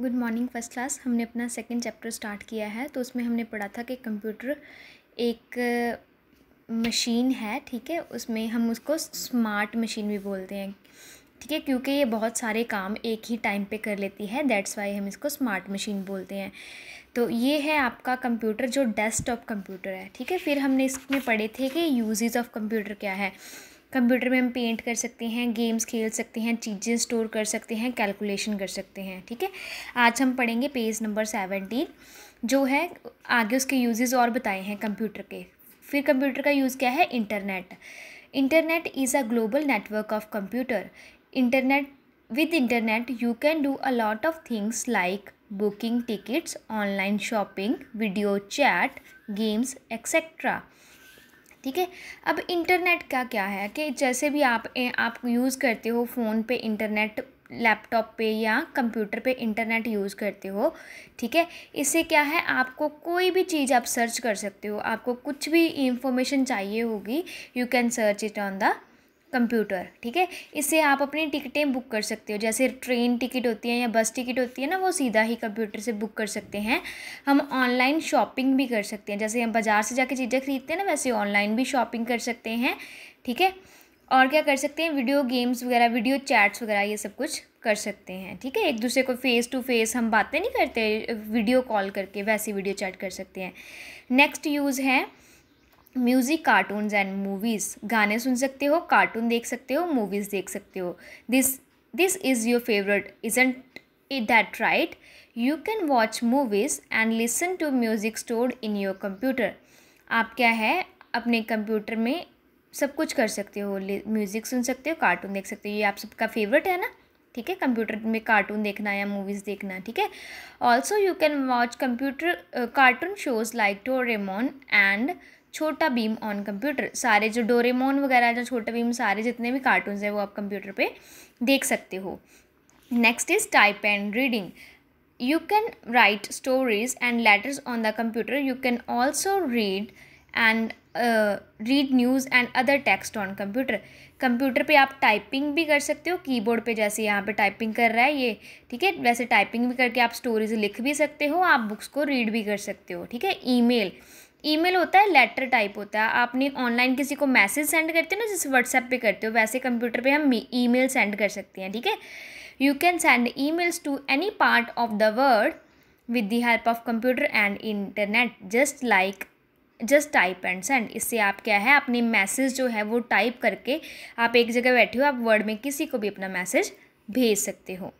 good morning first class हमने अपना second chapter start किया है तो उसमें हमने पढ़ा था कि कंप्यूटर एक मशीन है ठीक है उसमें हम उसको स्मार्ट मशीन भी बोलते हैं ठीक है क्योंकि ये बहुत सारे काम एक ही टाइम पे कर लेती है दैट्स वाई हम इसको स्मार्ट मशीन बोलते हैं तो ये है आपका कंप्यूटर जो डेस्कटॉप कंप्यूटर है ठीक है फिर हमने इसमें पढ़े थे कि यूजेज़ ऑफ कंप्यूटर क्या है कंप्यूटर में हम पेंट कर सकते हैं गेम्स खेल सकते हैं चीज़ें स्टोर कर सकते हैं कैलकुलेशन कर सकते हैं ठीक है आज हम पढ़ेंगे पेज नंबर सेवेंटीन जो है आगे उसके यूजेज़ और बताए हैं कंप्यूटर के फिर कंप्यूटर का यूज़ क्या है internet internet is a global network of computer internet with internet you can do a lot of things like booking tickets online shopping video chat games etcetera ठीक है अब इंटरनेट का क्या है कि जैसे भी आप आप यूज़ करते हो फ़ोन पे इंटरनेट लैपटॉप पे या कंप्यूटर पे इंटरनेट यूज़ करते हो ठीक है इससे क्या है आपको कोई भी चीज़ आप सर्च कर सकते हो आपको कुछ भी इंफॉर्मेशन चाहिए होगी you can search it on the computer ठीक है इससे आप अपनी टिकटें बुक कर सकते हो जैसे ट्रेन टिकट होती है या बस टिकट होती है ना वो सीधा ही कंप्यूटर से बुक कर सकते हैं हम ऑनलाइन शॉपिंग भी कर सकते हैं जैसे हम बाज़ार से जाके चीज़ें खरीदते हैं ना वैसे ऑनलाइन भी शॉपिंग कर सकते हैं ठीक है और क्या कर सकते हैं वीडियो गेम्स वगैरह वीडियो चैट्स वगैरह ये सब कुछ कर सकते हैं ठीक है एक दूसरे को फेस टू फेस हम बातें नहीं करते वीडियो कॉल करके वैसे वीडियो चैट कर सकते हैं नेक्स्ट यूज़ है म्यूज़िक कार्टून्स एंड मूवीज़ गाने सुन सकते हो कार्टून देख सकते हो मूवीज़ देख सकते हो this this is your favourite isn't it that right you can watch movies and listen to music stored in your computer आप क्या है अपने कंप्यूटर में सब कुछ कर सकते हो म्यूज़िक सुन सकते हो कार्टून देख सकते हो ये आप सबका फेवरेट है ना ठीक है कंप्यूटर में कार्टून देखना या मूवीज़ देखना ठीक है also you can watch computer cartoon shows like Doraemon and Chhota Bheem on computer सारे जो डोरेमोन वगैरह जो छोटा भीम सारे जितने भी कार्टून हैं वो आप कंप्यूटर पे देख सकते हो next is type and reading you can write stories and letters on the computer you can also read and read news and other text on computer computer पे आप टाइपिंग भी कर सकते हो कीबोर्ड पे जैसे यहाँ पे टाइपिंग कर रहा है ये ठीक है वैसे टाइपिंग भी करके आप स्टोरीज लिख भी सकते हो आप बुक्स को रीड भी कर सकते हो ठीक है ईमेल ईमेल होता है लेटर टाइप होता है आपने ऑनलाइन किसी को मैसेज सेंड करते हो ना जैसे व्हाट्सएप पे करते हो वैसे कंप्यूटर पे हम ईमेल सेंड कर सकते हैं ठीक है you can send emails to any part of the world with the help of computer and internet just like just type and send इससे आप क्या है अपने मैसेज जो है वो टाइप करके आप एक जगह बैठे हो आप वर्ड में किसी को भी अपना मैसेज भेज सकते हो